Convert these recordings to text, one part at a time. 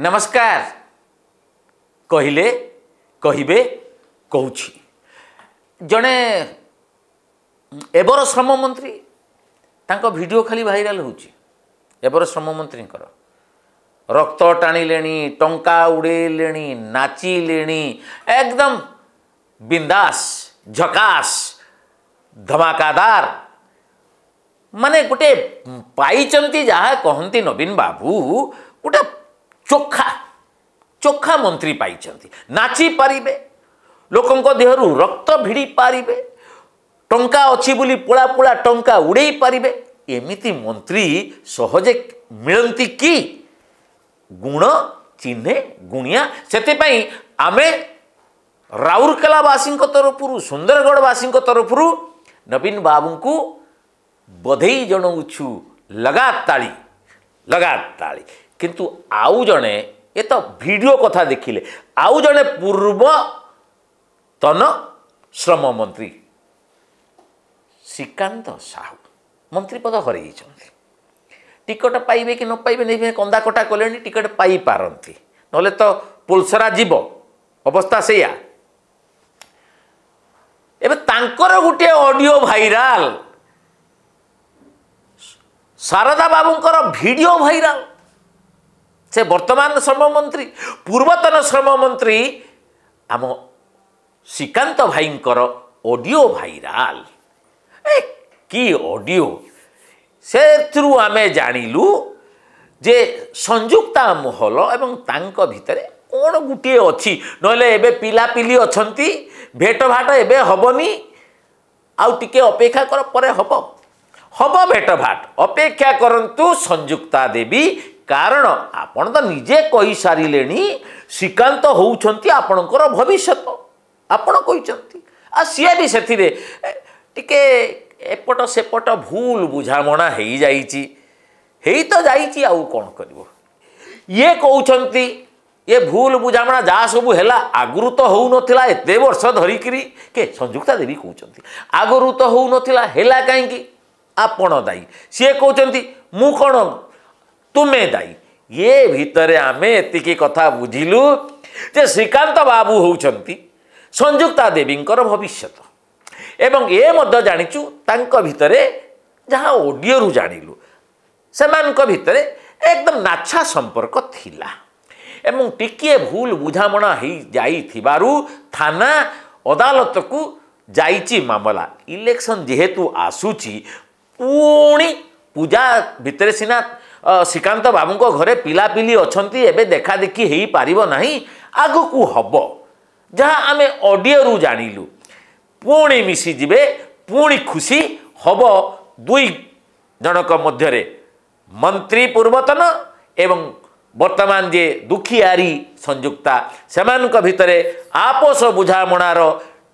ନମସ୍କାର କହିଲେ କହିବେ କହୁଛି ଜଣେ ଏବର ଶ୍ରମମନ୍ତ୍ରୀ ତାଙ୍କ ଭିଡ଼ିଓ ଖାଲି ଭାଇରାଲ ହେଉଛି ଏବର ଶ୍ରମମନ୍ତ୍ରୀଙ୍କର ରକ୍ତ ଟାଣିଲେଣି ଟଙ୍କା ଉଡ଼େଇଲେଣି ନାଚିଲେଣି ଏକଦମ ବିନ୍ଦାସ ଝକାସ ଧମାକାଦାର ମାନେ ଗୋଟେ ପାଇଛନ୍ତି ଯାହା କହନ୍ତି ନବୀନ ବାବୁ ଗୋଟେ चोखा चोखा मंत्री पाई नाची पारे लोक देहर रक्त भिड़ी पारे टा अच्छी बोली पोला पोला टा उड़े पारे एमती मंत्री सहजे मिलती कि गुण चिन्ह गुणिया से आम राउरकेलावासी तरफ सुंदरगढ़वासी तरफ नवीन बाबू को बधई जनाऊु लगाताली लगाताली କିନ୍ତୁ ଆଉ ଜଣେ ଏ ତ ଭିଡ଼ିଓ କଥା ଦେଖିଲେ ଆଉ ଜଣେ ପୂର୍ବତନ ଶ୍ରମମନ୍ତ୍ରୀ ଶ୍ରୀକାନ୍ତ ସାହୁ ମନ୍ତ୍ରୀ ପଦ ହରେଇଛନ୍ତି ଟିକଟ ପାଇବେ କି ନ ପାଇବେ ନେଇ କନ୍ଦା କଟା କଲେଣି ଟିକଟ ପାଇପାରନ୍ତି ନହେଲେ ତ ପୋଲସରା ଯିବ ଅବସ୍ଥା ସେଇଆ ଏବେ ତାଙ୍କର ଗୋଟିଏ ଅଡ଼ିଓ ଭାଇରାଲ ଶାରଦା ବାବୁଙ୍କର ଭିଡ଼ିଓ ଭାଇରାଲ ସେ ବର୍ତ୍ତମାନ ଶ୍ରମମନ୍ତ୍ରୀ ପୂର୍ବତନ ଶ୍ରମମନ୍ତ୍ରୀ ଆମ ଶ୍ରୀକାନ୍ତ ଭାଇଙ୍କର ଅଡ଼ିଓ ଭାଇରାଲ ଏ କି ଅଡ଼ିଓ ସେଥିରୁ ଆମେ ଜାଣିଲୁ ଯେ ସଂଯୁକ୍ତା ମହଲ ଏବଂ ତାଙ୍କ ଭିତରେ କ'ଣ ଗୋଟିଏ ଅଛି ନହେଲେ ଏବେ ପିଲାପିଲି ଅଛନ୍ତି ଭେଟଭାଟ ଏବେ ହେବନି ଆଉ ଟିକେ ଅପେକ୍ଷା କର ପରେ ହେବ ହବ ଭେଟ ଭାଟ ଅପେକ୍ଷା କରନ୍ତୁ ସଂଯୁକ୍ତା ଦେବୀ କାରଣ ଆପଣ ତ ନିଜେ କହିସାରିଲେଣି ଶ୍ରୀକାନ୍ତ ହେଉଛନ୍ତି ଆପଣଙ୍କର ଭବିଷ୍ୟତ ଆପଣ କହିଛନ୍ତି ଆଉ ସିଏ ବି ସେଥିରେ ଟିକେ ଏପଟ ସେପଟ ଭୁଲ ବୁଝାମଣା ହେଇଯାଇଛି ହେଇ ତ ଯାଇଛି ଆଉ କ'ଣ କରିବ ଇଏ କହୁଛନ୍ତି ଇଏ ଭୁଲ ବୁଝାମଣା ଯାହା ସବୁ ହେଲା ଆଗରୁ ତ ହେଉନଥିଲା ଏତେ ବର୍ଷ ଧରିକିରି କିଏ ସଂଯୁକ୍ତା ଦେବୀ କହୁଛନ୍ତି ଆଗରୁ ତ ହେଉନଥିଲା ହେଲା କାହିଁକି ଆପଣ ଦାୟୀ ସିଏ କହୁଛନ୍ତି ମୁଁ କ'ଣ ତୁମେ ଦାୟୀ ଏ ଭିତରେ ଆମେ ଏତିକି କଥା ବୁଝିଲୁ ଯେ ଶ୍ରୀକାନ୍ତ ବାବୁ ହେଉଛନ୍ତି ସଂଯୁକ୍ତା ଦେବୀଙ୍କର ଭବିଷ୍ୟତ ଏବଂ ଏ ମଧ୍ୟ ଜାଣିଛୁ ତାଙ୍କ ଭିତରେ ଯାହା ଓଡ଼ିଓରୁ ଜାଣିଲୁ ସେମାନଙ୍କ ଭିତରେ ଏକଦମ ନାଛା ସମ୍ପର୍କ ଥିଲା ଏବଂ ଟିକିଏ ଭୁଲ ବୁଝାମଣା ହୋଇଯାଇଥିବାରୁ ଥାନା ଅଦାଲତକୁ ଯାଇଛି ମାମଲା ଇଲେକ୍ସନ୍ ଯେହେତୁ ଆସୁଛି ପୁଣି ପୂଜା ଭିତରେ ସିନା ଶ୍ରୀକାନ୍ତ ବାବୁଙ୍କ ଘରେ ପିଲାପିଲି ଅଛନ୍ତି ଏବେ ଦେଖାଦେଖି ହେଇପାରିବ ନାହିଁ ଆଗକୁ ହେବ ଯାହା ଆମେ ଅଡ଼ିଓରୁ ଜାଣିଲୁ ପୁଣି ମିଶିଯିବେ ପୁଣି ଖୁସି ହେବ ଦୁଇ ଜଣଙ୍କ ମଧ୍ୟରେ ମନ୍ତ୍ରୀ ପୂର୍ବତନ ଏବଂ ବର୍ତ୍ତମାନ ଯିଏ ଦୁଃଖିଆରୀ ସଂଯୁକ୍ତା ସେମାନଙ୍କ ଭିତରେ ଆପୋଷ ବୁଝାମଣାର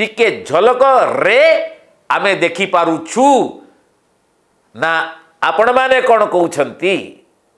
ଟିକେ ଝଲକରେ ଆମେ ଦେଖିପାରୁଛୁ ନା ଆପଣମାନେ କ'ଣ କହୁଛନ୍ତି